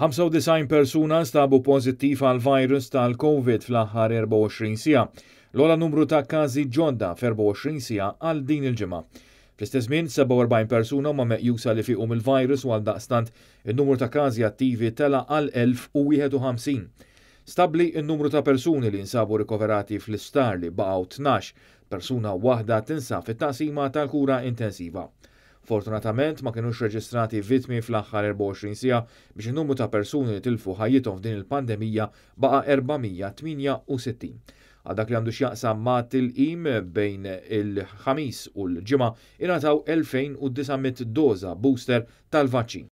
95 persuna stabu pozittiv għal virus tal-COVID fl-aħħar 24 sija. L-ola numru ta' każi ġodda f'24 sija għal din il-ġimgħa. Fl-istess minn 47 persuna ma meqjusa li fiqum il-virus u għal daqstant in-numru ta' każi attivi tela għal 1051. Stabli il numru ta' persuni li nsabu rikoverati fl-istar li ba' 12, persuna waħda tinsab fit-taqsima tal-kura intensiva. Fortunatament ma kienux reġistrati vitmi fl-aħħar 24 sija biex in-numru ta' persuni li tilfu ħajjithom f'din il-pandemija baqa' 468 għadak li għandu xjaqsam ma til-im bejn il-ħamis u l ġima inataw 2900 doza booster tal-vaċċin.